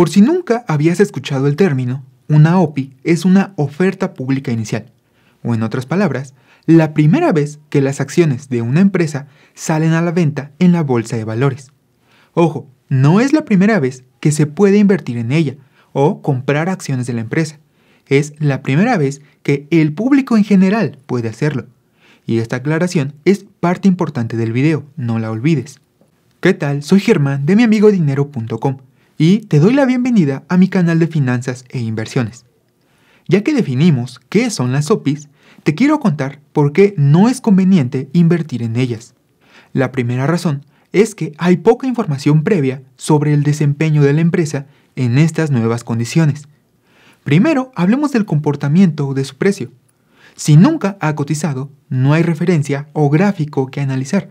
Por si nunca habías escuchado el término, una OPI es una oferta pública inicial, o en otras palabras, la primera vez que las acciones de una empresa salen a la venta en la bolsa de valores. Ojo, no es la primera vez que se puede invertir en ella o comprar acciones de la empresa. Es la primera vez que el público en general puede hacerlo. Y esta aclaración es parte importante del video, no la olvides. ¿Qué tal? Soy Germán de miamigodinero.com y te doy la bienvenida a mi canal de finanzas e inversiones. Ya que definimos qué son las OPIs, te quiero contar por qué no es conveniente invertir en ellas. La primera razón es que hay poca información previa sobre el desempeño de la empresa en estas nuevas condiciones. Primero, hablemos del comportamiento de su precio. Si nunca ha cotizado, no hay referencia o gráfico que analizar.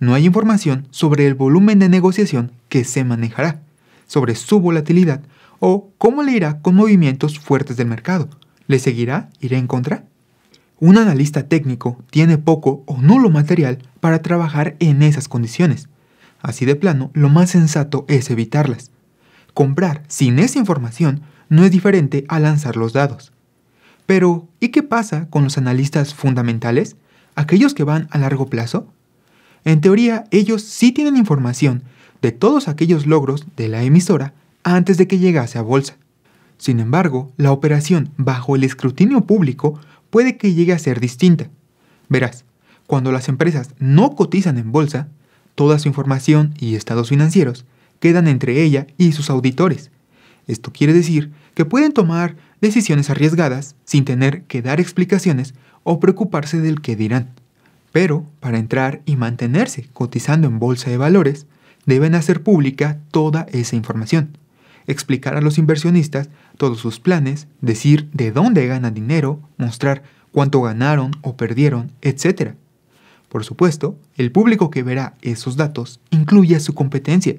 No hay información sobre el volumen de negociación que se manejará sobre su volatilidad o cómo le irá con movimientos fuertes del mercado. ¿Le seguirá? ¿Irá en contra? Un analista técnico tiene poco o nulo material para trabajar en esas condiciones. Así de plano, lo más sensato es evitarlas. Comprar sin esa información no es diferente a lanzar los dados. Pero, ¿y qué pasa con los analistas fundamentales? Aquellos que van a largo plazo. En teoría, ellos sí tienen información de todos aquellos logros de la emisora antes de que llegase a bolsa. Sin embargo, la operación bajo el escrutinio público puede que llegue a ser distinta. Verás, cuando las empresas no cotizan en bolsa, toda su información y estados financieros quedan entre ella y sus auditores. Esto quiere decir que pueden tomar decisiones arriesgadas sin tener que dar explicaciones o preocuparse del que dirán. Pero para entrar y mantenerse cotizando en bolsa de valores, deben hacer pública toda esa información, explicar a los inversionistas todos sus planes, decir de dónde ganan dinero, mostrar cuánto ganaron o perdieron, etc. Por supuesto, el público que verá esos datos incluye a su competencia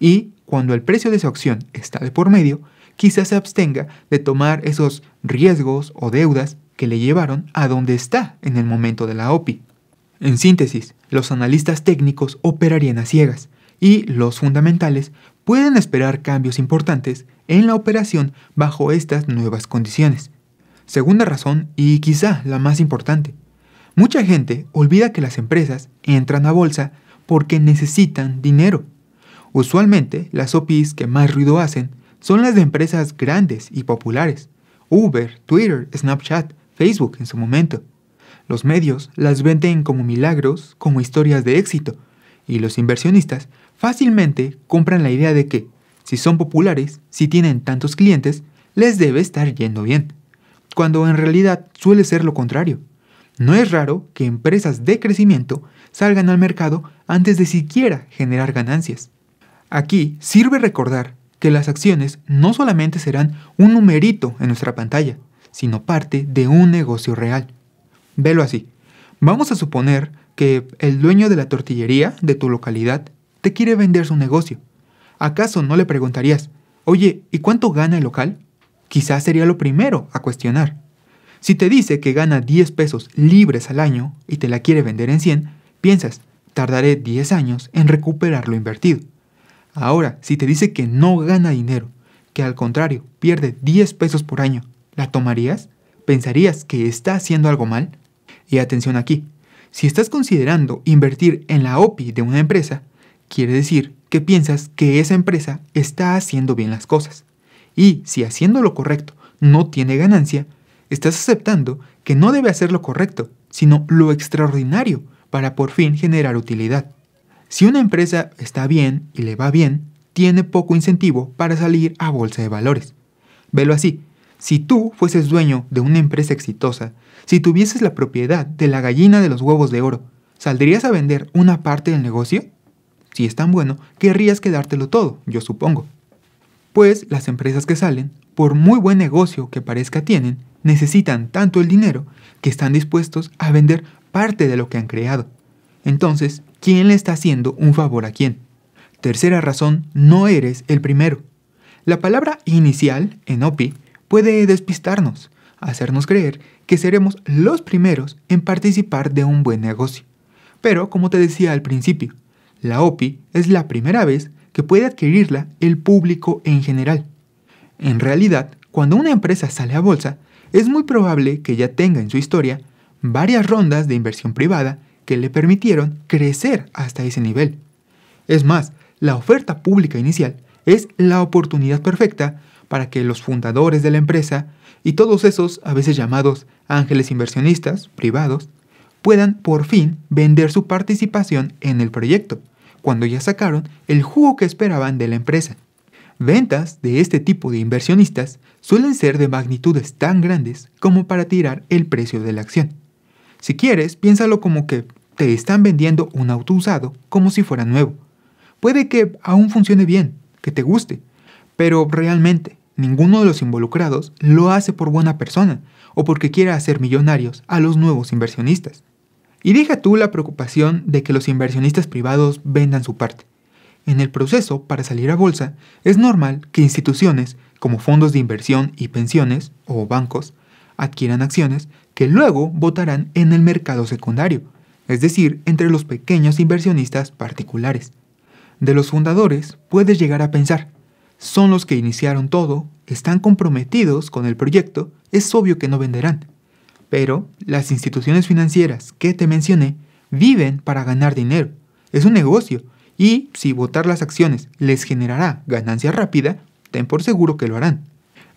y, cuando el precio de esa acción está de por medio, quizás se abstenga de tomar esos riesgos o deudas que le llevaron a donde está en el momento de la OPI. En síntesis, los analistas técnicos operarían a ciegas, y los fundamentales pueden esperar cambios importantes en la operación bajo estas nuevas condiciones. Segunda razón, y quizá la más importante, mucha gente olvida que las empresas entran a bolsa porque necesitan dinero. Usualmente las OPIs que más ruido hacen son las de empresas grandes y populares, Uber, Twitter, Snapchat, Facebook en su momento. Los medios las venden como milagros, como historias de éxito, y los inversionistas fácilmente compran la idea de que, si son populares, si tienen tantos clientes, les debe estar yendo bien, cuando en realidad suele ser lo contrario. No es raro que empresas de crecimiento salgan al mercado antes de siquiera generar ganancias. Aquí sirve recordar que las acciones no solamente serán un numerito en nuestra pantalla, sino parte de un negocio real. Velo así. Vamos a suponer que el dueño de la tortillería de tu localidad te quiere vender su negocio. ¿Acaso no le preguntarías, oye, ¿y cuánto gana el local? Quizás sería lo primero a cuestionar. Si te dice que gana 10 pesos libres al año y te la quiere vender en 100, piensas, tardaré 10 años en recuperar lo invertido. Ahora, si te dice que no gana dinero, que al contrario pierde 10 pesos por año, ¿la tomarías? ¿Pensarías que está haciendo algo mal? Y atención aquí, si estás considerando invertir en la OPI de una empresa, quiere decir que piensas que esa empresa está haciendo bien las cosas. Y si haciendo lo correcto no tiene ganancia, estás aceptando que no debe hacer lo correcto, sino lo extraordinario para por fin generar utilidad. Si una empresa está bien y le va bien, tiene poco incentivo para salir a bolsa de valores. Velo así, si tú fueses dueño de una empresa exitosa, si tuvieses la propiedad de la gallina de los huevos de oro, ¿saldrías a vender una parte del negocio? Si es tan bueno, querrías quedártelo todo, yo supongo. Pues las empresas que salen, por muy buen negocio que parezca tienen, necesitan tanto el dinero que están dispuestos a vender parte de lo que han creado. Entonces, ¿quién le está haciendo un favor a quién? Tercera razón, no eres el primero. La palabra inicial, en OPI, puede despistarnos, hacernos creer que seremos los primeros en participar de un buen negocio. Pero, como te decía al principio, la OPI es la primera vez que puede adquirirla el público en general. En realidad, cuando una empresa sale a bolsa, es muy probable que ya tenga en su historia varias rondas de inversión privada que le permitieron crecer hasta ese nivel. Es más, la oferta pública inicial es la oportunidad perfecta para que los fundadores de la empresa y todos esos, a veces llamados ángeles inversionistas privados, puedan por fin vender su participación en el proyecto, cuando ya sacaron el jugo que esperaban de la empresa. Ventas de este tipo de inversionistas suelen ser de magnitudes tan grandes como para tirar el precio de la acción. Si quieres, piénsalo como que te están vendiendo un auto usado como si fuera nuevo. Puede que aún funcione bien, que te guste, pero realmente, ninguno de los involucrados lo hace por buena persona o porque quiera hacer millonarios a los nuevos inversionistas. Y deja tú la preocupación de que los inversionistas privados vendan su parte. En el proceso para salir a bolsa, es normal que instituciones como fondos de inversión y pensiones o bancos adquieran acciones que luego votarán en el mercado secundario, es decir, entre los pequeños inversionistas particulares. De los fundadores puedes llegar a pensar, son los que iniciaron todo, están comprometidos con el proyecto, es obvio que no venderán. Pero las instituciones financieras que te mencioné viven para ganar dinero. Es un negocio y si votar las acciones les generará ganancia rápida, ten por seguro que lo harán.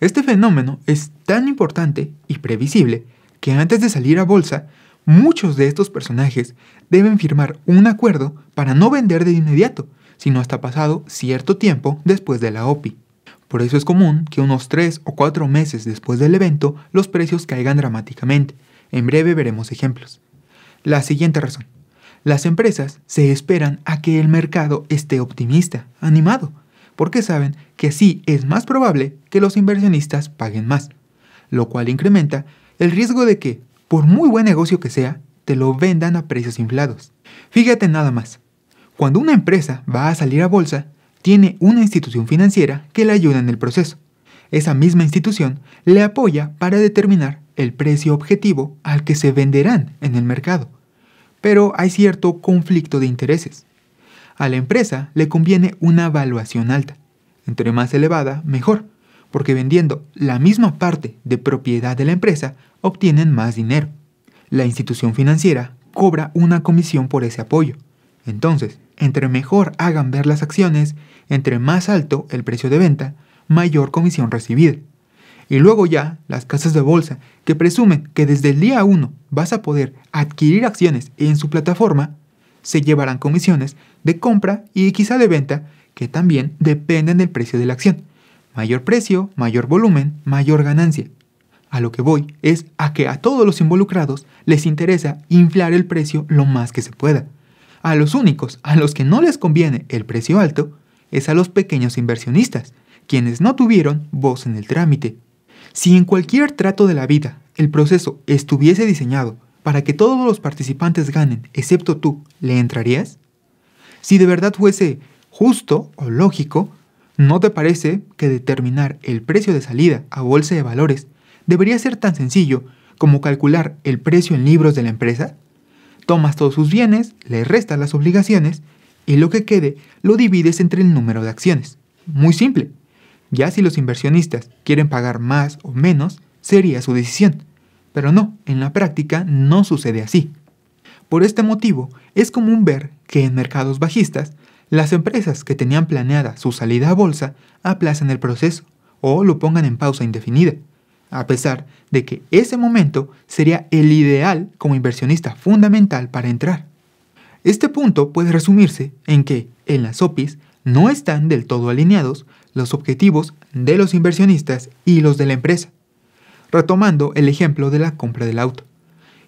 Este fenómeno es tan importante y previsible que antes de salir a bolsa, muchos de estos personajes deben firmar un acuerdo para no vender de inmediato, no hasta pasado cierto tiempo después de la OPI. Por eso es común que unos 3 o 4 meses después del evento los precios caigan dramáticamente. En breve veremos ejemplos. La siguiente razón. Las empresas se esperan a que el mercado esté optimista, animado, porque saben que así es más probable que los inversionistas paguen más, lo cual incrementa el riesgo de que, por muy buen negocio que sea, te lo vendan a precios inflados. Fíjate nada más, cuando una empresa va a salir a bolsa, tiene una institución financiera que la ayuda en el proceso. Esa misma institución le apoya para determinar el precio objetivo al que se venderán en el mercado. Pero hay cierto conflicto de intereses. A la empresa le conviene una valuación alta. Entre más elevada, mejor, porque vendiendo la misma parte de propiedad de la empresa, obtienen más dinero. La institución financiera cobra una comisión por ese apoyo. Entonces, entre mejor hagan ver las acciones, entre más alto el precio de venta, mayor comisión recibida. Y luego ya las casas de bolsa que presumen que desde el día 1 vas a poder adquirir acciones en su plataforma, se llevarán comisiones de compra y quizá de venta que también dependen del precio de la acción. Mayor precio, mayor volumen, mayor ganancia. A lo que voy es a que a todos los involucrados les interesa inflar el precio lo más que se pueda. A los únicos a los que no les conviene el precio alto es a los pequeños inversionistas, quienes no tuvieron voz en el trámite. Si en cualquier trato de la vida el proceso estuviese diseñado para que todos los participantes ganen, excepto tú, ¿le entrarías? Si de verdad fuese justo o lógico, ¿no te parece que determinar el precio de salida a bolsa de valores debería ser tan sencillo como calcular el precio en libros de la empresa? Tomas todos sus bienes, le restas las obligaciones y lo que quede lo divides entre el número de acciones. Muy simple. Ya si los inversionistas quieren pagar más o menos, sería su decisión. Pero no, en la práctica no sucede así. Por este motivo, es común ver que en mercados bajistas, las empresas que tenían planeada su salida a bolsa aplazan el proceso o lo pongan en pausa indefinida a pesar de que ese momento sería el ideal como inversionista fundamental para entrar. Este punto puede resumirse en que en las OPIs no están del todo alineados los objetivos de los inversionistas y los de la empresa. Retomando el ejemplo de la compra del auto.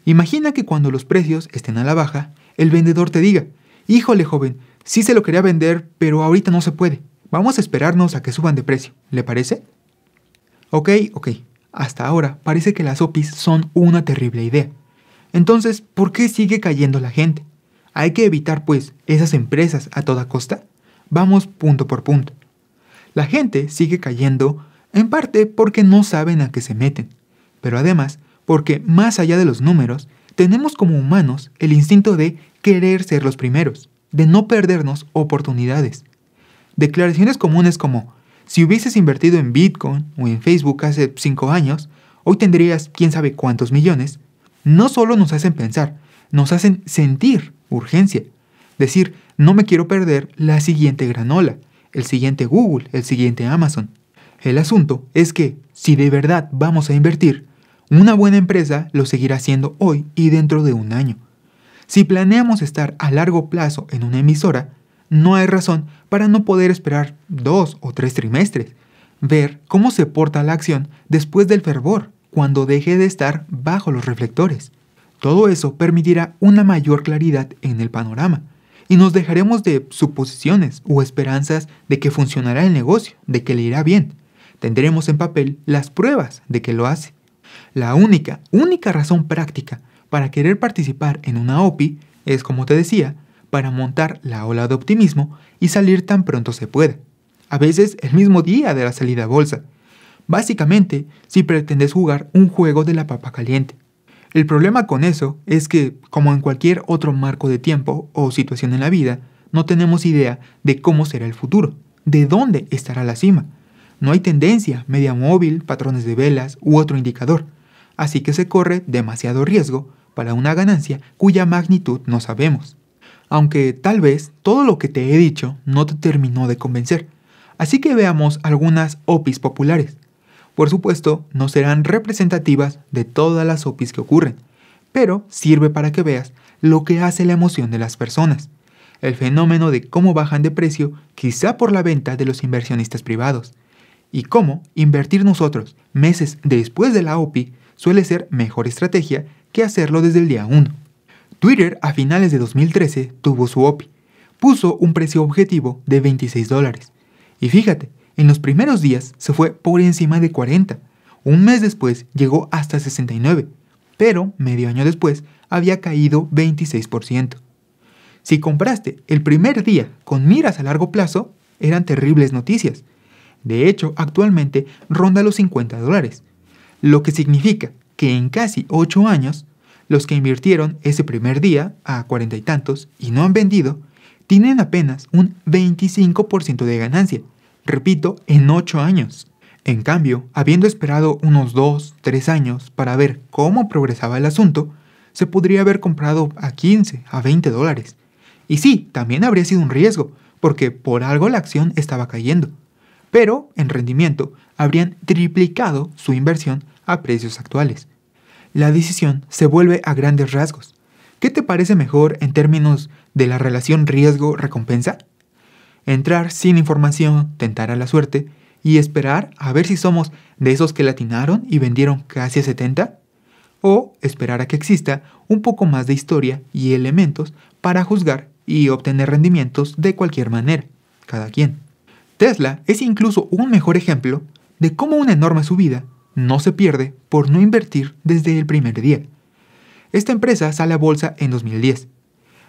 Imagina que cuando los precios estén a la baja, el vendedor te diga, híjole joven, sí se lo quería vender, pero ahorita no se puede. Vamos a esperarnos a que suban de precio, ¿le parece? Ok, ok, hasta ahora parece que las OPIs son una terrible idea. Entonces, ¿por qué sigue cayendo la gente? Hay que evitar, pues, esas empresas a toda costa. Vamos punto por punto. La gente sigue cayendo en parte porque no saben a qué se meten, pero además porque más allá de los números, tenemos como humanos el instinto de querer ser los primeros, de no perdernos oportunidades. Declaraciones comunes como si hubieses invertido en Bitcoin o en Facebook hace 5 años, hoy tendrías quién sabe cuántos millones. No solo nos hacen pensar, nos hacen sentir urgencia. Decir, no me quiero perder la siguiente granola, el siguiente Google, el siguiente Amazon. El asunto es que, si de verdad vamos a invertir, una buena empresa lo seguirá haciendo hoy y dentro de un año. Si planeamos estar a largo plazo en una emisora, no hay razón para no poder esperar dos o tres trimestres, ver cómo se porta la acción después del fervor, cuando deje de estar bajo los reflectores. Todo eso permitirá una mayor claridad en el panorama y nos dejaremos de suposiciones o esperanzas de que funcionará el negocio, de que le irá bien. Tendremos en papel las pruebas de que lo hace. La única, única razón práctica para querer participar en una OPI es, como te decía, para montar la ola de optimismo y salir tan pronto se pueda, a veces el mismo día de la salida a bolsa, básicamente si pretendes jugar un juego de la papa caliente. El problema con eso es que, como en cualquier otro marco de tiempo o situación en la vida, no tenemos idea de cómo será el futuro, de dónde estará la cima. No hay tendencia, media móvil, patrones de velas u otro indicador, así que se corre demasiado riesgo para una ganancia cuya magnitud no sabemos aunque tal vez todo lo que te he dicho no te terminó de convencer. Así que veamos algunas opis populares. Por supuesto, no serán representativas de todas las opis que ocurren, pero sirve para que veas lo que hace la emoción de las personas. El fenómeno de cómo bajan de precio quizá por la venta de los inversionistas privados. Y cómo invertir nosotros meses después de la OPI suele ser mejor estrategia que hacerlo desde el día 1. Twitter a finales de 2013 tuvo su OPI, puso un precio objetivo de 26 dólares. Y fíjate, en los primeros días se fue por encima de 40, un mes después llegó hasta 69, pero medio año después había caído 26%. Si compraste el primer día con miras a largo plazo, eran terribles noticias. De hecho, actualmente ronda los 50 dólares, lo que significa que en casi 8 años los que invirtieron ese primer día a cuarenta y tantos y no han vendido, tienen apenas un 25% de ganancia, repito, en ocho años. En cambio, habiendo esperado unos 2, 3 años para ver cómo progresaba el asunto, se podría haber comprado a 15, a 20 dólares. Y sí, también habría sido un riesgo, porque por algo la acción estaba cayendo. Pero, en rendimiento, habrían triplicado su inversión a precios actuales la decisión se vuelve a grandes rasgos. ¿Qué te parece mejor en términos de la relación riesgo-recompensa? Entrar sin información, tentar a la suerte y esperar a ver si somos de esos que latinaron y vendieron casi 70? ¿O esperar a que exista un poco más de historia y elementos para juzgar y obtener rendimientos de cualquier manera, cada quien? Tesla es incluso un mejor ejemplo de cómo una enorme subida no se pierde por no invertir desde el primer día. Esta empresa sale a bolsa en 2010.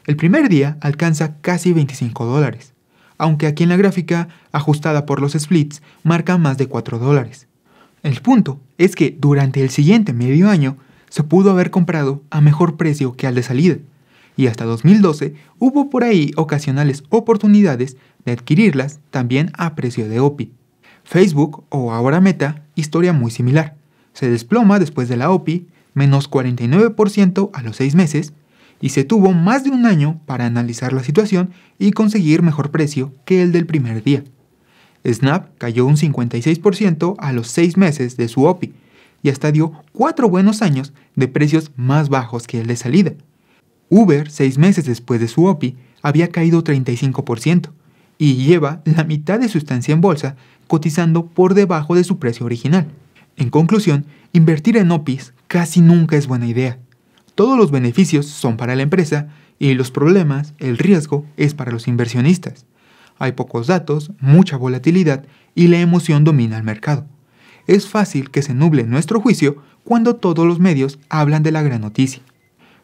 El primer día alcanza casi 25 dólares, aunque aquí en la gráfica, ajustada por los splits, marca más de 4 dólares. El punto es que durante el siguiente medio año se pudo haber comprado a mejor precio que al de salida, y hasta 2012 hubo por ahí ocasionales oportunidades de adquirirlas también a precio de OPI. Facebook, o ahora Meta, historia muy similar. Se desploma después de la OPI, menos 49% a los 6 meses, y se tuvo más de un año para analizar la situación y conseguir mejor precio que el del primer día. Snap cayó un 56% a los 6 meses de su OPI y hasta dio 4 buenos años de precios más bajos que el de salida. Uber, 6 meses después de su OPI, había caído 35%, y lleva la mitad de su estancia en bolsa, cotizando por debajo de su precio original. En conclusión, invertir en OPIs casi nunca es buena idea. Todos los beneficios son para la empresa y los problemas, el riesgo, es para los inversionistas. Hay pocos datos, mucha volatilidad y la emoción domina el mercado. Es fácil que se nuble nuestro juicio cuando todos los medios hablan de la gran noticia.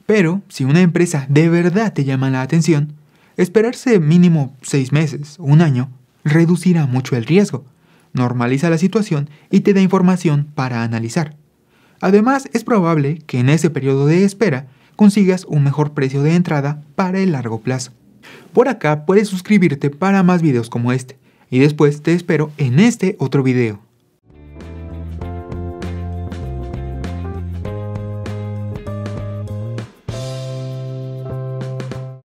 Pero si una empresa de verdad te llama la atención, Esperarse mínimo seis meses, un año, reducirá mucho el riesgo, normaliza la situación y te da información para analizar. Además, es probable que en ese periodo de espera consigas un mejor precio de entrada para el largo plazo. Por acá puedes suscribirte para más videos como este, y después te espero en este otro video.